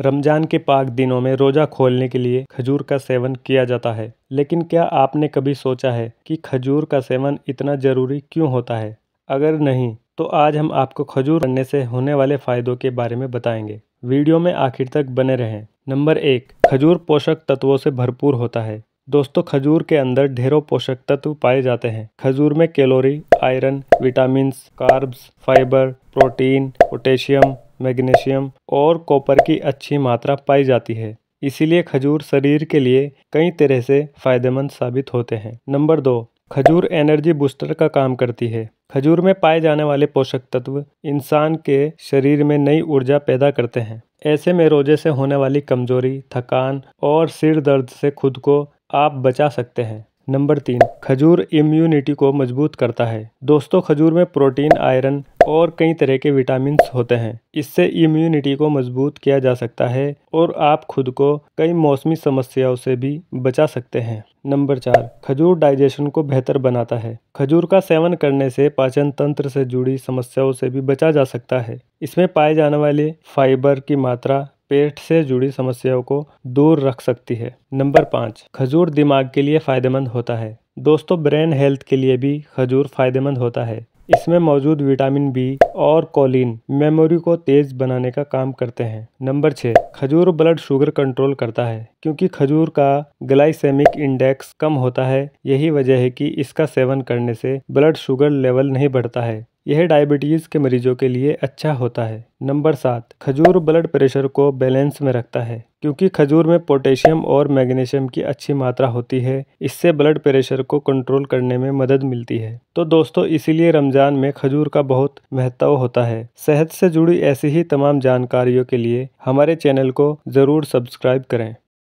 रमज़ान के पाक दिनों में रोज़ा खोलने के लिए खजूर का सेवन किया जाता है लेकिन क्या आपने कभी सोचा है कि खजूर का सेवन इतना ज़रूरी क्यों होता है अगर नहीं तो आज हम आपको खजूर करने से होने वाले फ़ायदों के बारे में बताएंगे वीडियो में आखिर तक बने रहें नंबर एक खजूर पोषक तत्वों से भरपूर होता है दोस्तों खजूर के अंदर ढेरों पोषक तत्व पाए जाते हैं खजूर में calorie iron vitamin carbs fibre protein potassium magnesium और कॉपर की अच्छी मात्रा पाई जाती है इसीलिए खजूर शरीर के लिए कई तरह से फायदेमंद साबित होते हैं नंबर दो खजूर एनर्जी बूस्टर का काम करती है खजूर में पाए जाने वाले पोषक तत्व इंसान के शरीर में नई ऊर्जा पैदा करते हैं ऐसे में रोजे से होने वाली कमजोरी थकान और सिर दर्द से खुद को आप बचा सकते हैं नंबर तीन खजूर इम्यूनिटी को मजबूत करता है दोस्तों खजूर में प्रोटीन आयरन और कई तरह के विटामिन होते हैं इससे इम्यूनिटी को मजबूत किया जा सकता है और आप खुद को कई मौसमी समस्याओं से भी बचा सकते हैं नंबर चार खजूर डाइजेशन को बेहतर बनाता है खजूर का सेवन करने से पाचन तंत्र से जुड़ी समस्याओं से भी बचा जा सकता है इसमें पाए जाने वाले फाइबर की मात्रा पेट से जुड़ी समस्याओं को दूर रख सकती है नंबर पाँच खजूर दिमाग के लिए फ़ायदेमंद होता है दोस्तों ब्रेन हेल्थ के लिए भी खजूर फ़ायदेमंद होता है इसमें मौजूद विटामिन बी और कोलिन मेमोरी को तेज बनाने का काम करते हैं नंबर छः खजूर ब्लड शुगर कंट्रोल करता है क्योंकि खजूर का ग्लाइसेमिक इंडेक्स कम होता है यही वजह है कि इसका सेवन करने से ब्लड शुगर लेवल नहीं बढ़ता है यह डायबिटीज़ के मरीजों के लिए अच्छा होता है नंबर सात खजूर ब्लड प्रेशर को बैलेंस में रखता है क्योंकि खजूर में पोटेशियम और मैग्नीशियम की अच्छी मात्रा होती है इससे ब्लड प्रेशर को कंट्रोल करने में मदद मिलती है तो दोस्तों इसीलिए रमज़ान में खजूर का बहुत महत्व होता है सेहत से जुड़ी ऐसी ही तमाम जानकारियों के लिए हमारे चैनल को ज़रूर सब्सक्राइब करें